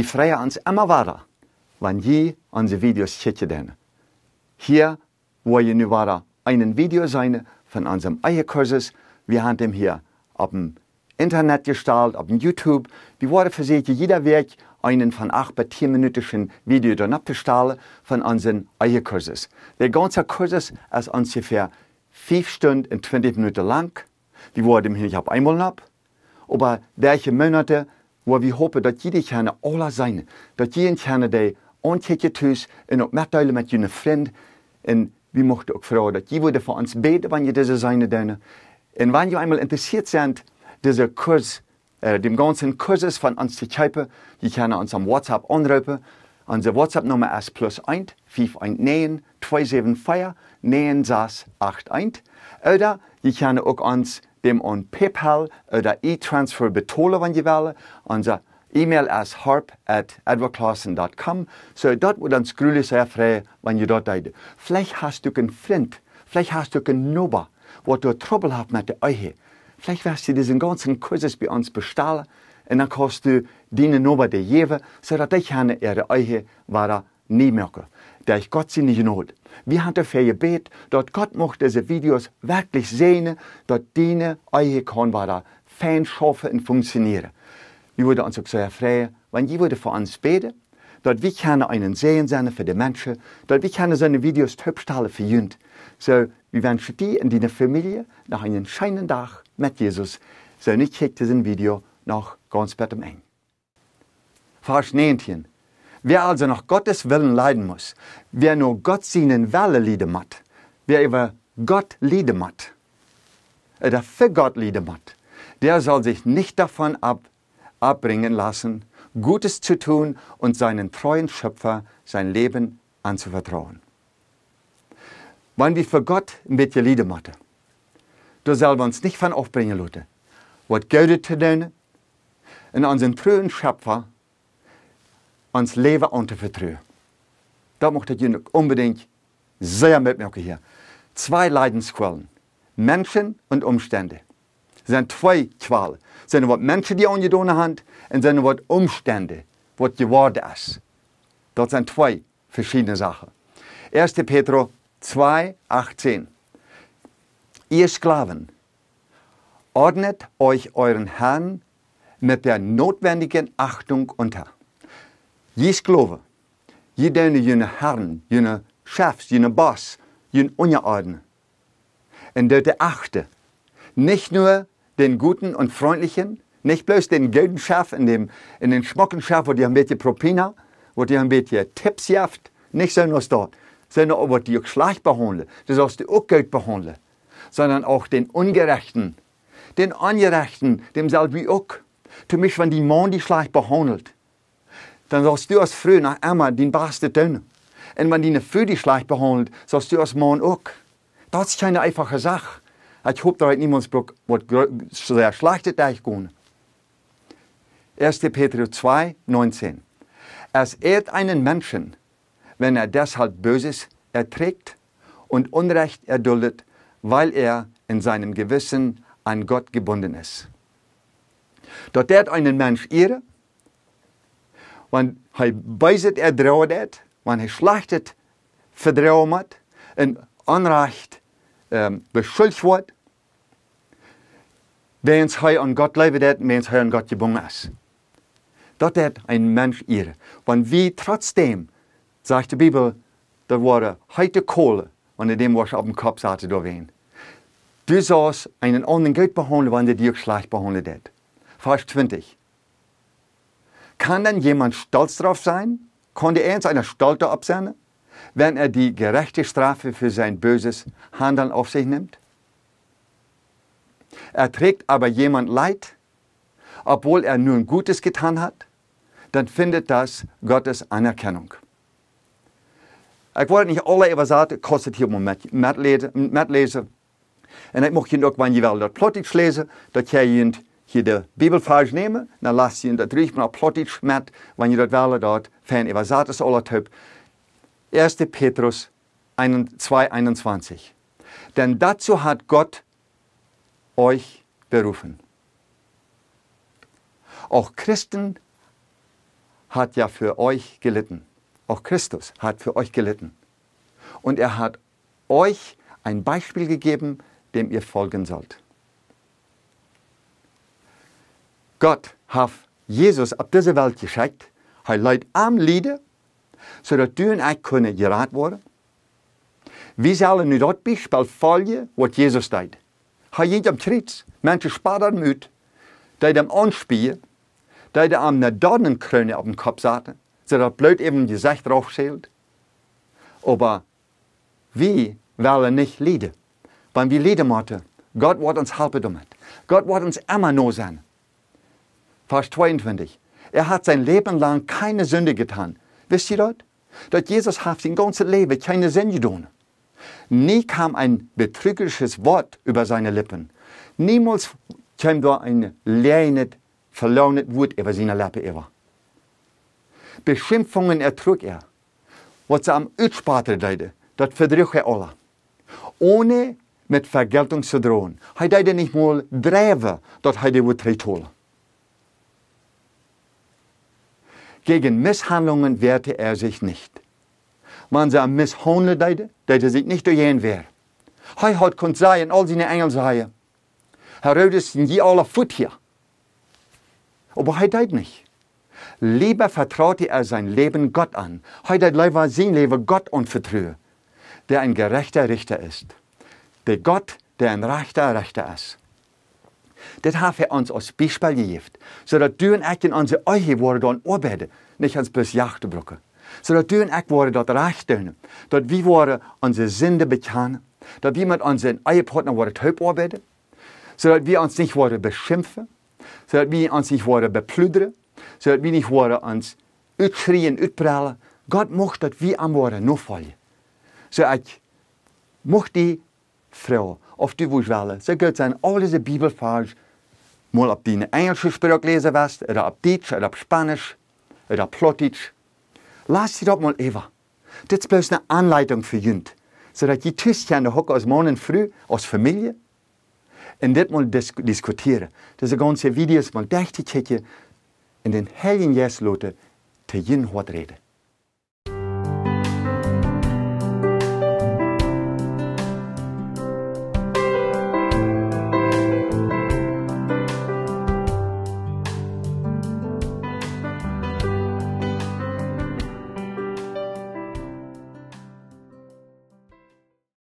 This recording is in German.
vi freja ans immer vara, van ji onze video's sjetje denne. Hier wollen je nu vara einen Video seine von unserem eigenen Kursus. Wir haben dem hier auf dem Internet gestaltet, auf dem YouTube. Wir wurden versucht, jeder Weg einen von 8 bis 10 minütischen Video dann abzustellen von unserem eigenen Kursus. Der ganze Kursus ist ungefähr 5 Stunden und 20 Minuten lang. Wir wurden hier nicht auf einmal ab. Aber welche Monate wo wir hoffen, dass jullie gaan alle sein, Dat jullie gaan die aankijken thuis en ook metdelen met jullie vriend. En we mochten ook vragen dat jullie worden voor ons beten wanneer deze zijn doen. En wanneer eh, je eenmaal interessiert seid, deze kurs, äh, dem ganzen Kurses von uns zu schreiben, die können uns am WhatsApp anrufen. Unsere WhatsApp-Nummer ist plus 1 519 274 9681. Oder ihr könnt auch uns dem on PayPal oder e-transfer betalen wenn je willen. Onze e-mail is harp at edwardclausen.com. So dat wordt ons grüne sehr vrij wenn ihr dort deed. Vielleicht hast du einen Freund, vielleicht hast du einen nober, wo du trouble hast mit de eigen. Vielleicht wirst du diesen ganzen Kurs bei uns bestellen und dann kannst du deine Nummer dir geben, sodass ich ihre Eiche war nie merken. Der ich Gott sie nicht not. Wir hatten für ihr Bet, dort Gott mochte diese Videos wirklich sehen, dort diene eure fein Fanschaffen und funktionieren. Wir würden uns auch sehr freuen, wenn ihr würde für uns beten, dort wir gerne einen Sehen sein für die Menschen, dort wir gerne seine Videos töpstale für Jünd. So, wir wünschen dir und deiner Familie noch einen schönen Tag mit Jesus. So, nicht kriegt diesen Video noch ganz bei dem Eng. Fast Nähnchen. Wer also nach Gottes Willen leiden muss, wer nur Gott seinen Welle leiden muss, wer über Gott leiden muss, oder für Gott leiden muss, der soll sich nicht davon ab, abbringen lassen, Gutes zu tun und seinen treuen Schöpfer sein Leben anzuvertrauen. Wenn wir für Gott ein bisschen leiden machen, da sollen wir uns nicht von aufbringen lassen, was Geld zu tun, in unseren treuen Schöpfer ans Leben aan te vertrouwen. Dat mocht unbedingt sehr mitmachen hier. Zwei Leidensquellen, Menschen und Umstände. Das sind zwei Qualen. Das sind was Menschen, die an je doen und und sind was Umstände, was geworden ist. Das sind zwei verschiedene Sachen. 1. Petro 2, 18. Ihr Sklaven, ordnet euch euren Herrn mit der notwendigen Achtung unter Je glaube. je dienen je herren, je chefs, je Boss, je onderordenen. Und dat de achte, nicht nur den guten und freundlichen, nicht bloß den gelben Schaf in, dem, in den schmucken Schaf, wo die ein bisschen Propina, wo die ein bisschen Tipps jaft, nicht so nur dort, sondern auch, wo die auch schlecht behandeln, das sollst du auch gut behandeln, sondern auch den Ungerechten, den Ungerechten, demselben wie auch. Zum Beispiel, wenn die Mann die schlecht behandelt, dann sollst du als vroeg naar Emma din beste doen. En wanneer je Früh die slecht behandelt, sollst du als man auch. Das ist keine einfache Sache. Ich hoffe, dass halt niemand was sehr schlechtes euch kann. 1. Petrus 2, 19. Es ehrt einen Menschen, wenn er deshalb Böses erträgt und Unrecht erduldet, weil er in seinem Gewissen an Gott gebunden ist. Dort ehrt einen Mensch ihre, Want hij wijst het er het, want hij slacht het verdrouwd en onrecht um, ehm, beschuldigd wordt. Wens hij aan God leven dat, wens hij aan God gebonden is. Dat is een mens hier. Want wie trotzdem, zegt de Bijbel, dat waren heite kolen, wanneer die was op dem kop zaten doorheen. Du sollst einen anderen Geld behandeld, wanneer die schlecht behandelt hat. Vers 20. Kann denn jemand stolz darauf sein? Konnte er in seiner Stolte absenden, wenn er die gerechte Strafe für sein böses Handeln auf sich nimmt? Erträgt aber jemand Leid, obwohl er nun Gutes getan hat, dann findet das Gottes Anerkennung. Ich wollte nicht alle Übersätze kostet hier om met lezen. En ik mocht je ook wanneer je wel dat plottig lezen, dat jij hier je de Bibelfraag nemen, dan las je dat riech maar plotisch met, wanneer je dat wel dat van Evasatus olat typ. 1. Petrus 2,21. Denn dazu hat Gott euch berufen. Auch Christen hat ja für euch gelitten. Auch Christus hat für euch gelitten. Und er hat euch ein Beispiel gegeben, dem ihr folgen sollt. Gott hat Jesus auf diese Welt geschickt. Er Leute am Lieder, zodat du en ik kunnen geraten worden. Wie sollen nu dort bijspel folgen, was Jesus tut? Hij ging op triets. Mensen spaarden hem uit. Deed hem aanspieren. Deed hem een donnenkroon op de kop zaten. Zodat bloot even gezicht erop zählt. Aber wie wollen nicht lieden? Wenn wir lieden möchten, Gott wird uns helfen damit. Gott wird uns immer noch sein. Vers 22. Er hat sein Leben lang keine Sünde getan. Wisst ihr das? Dass Jesus hat sein ganzes Leben keine Sünde getan. Nie kam ein betrügerisches Wort über seine Lippen. Niemals kam da ein leeres, verlorenes Wort über seine Lippen. Über. Beschimpfungen ertrug er. Was er am Utspater deide, das verdrüch er alle. Ohne mit Vergeltung zu drohen. Er deide nicht mal drehen, dass er die Wut holen. Gegen Misshandlungen wehrte er sich nicht. Man sah misshandelte, der sich nicht durch ihn wehr. Hei hat konnt sein, all seine Engel seien. Herodes sind je alle fut hier. Aber hei deit nicht. Lieber vertraute er sein Leben Gott an. Hei deit war sein Leben Gott unvertrühe, der ein gerechter Richter ist. Der Gott, der ein rechter Richter ist. Dit heeft hij ons als spiegel gegeven, zodat du en ik in onze ogen worden dan arbeiden, niet ons bloos jachten brengen, Zodat du en ik worden dat recht doen, dat wij worden onze zinden bekennen, dat wij met onze eigen partner worden helpen arbeiden, zodat wij ons niet worden beschimpfen, zodat wij ons niet worden beplüdern, zodat wij niet worden uns uitschreien, uitprallen. God mocht dat wij aan worden nur Zodat So mocht die Frau, auf die Wurstwelle. So geht es alles deze Bibelfalsch. Mal op die een Engelse spraak lesen west, oder op Deutsch, oder op Spanisch, oder op Plottisch. Lass dir dat mal even. Dit is bloß een Anleitung für Jünd, zodat je tussen aan de hokken als morgen früh, als familie, en dit mal dis diskutieren. Deze ganze video's mal dicht te kijken en den Heiligen Jezus te jin wat reden.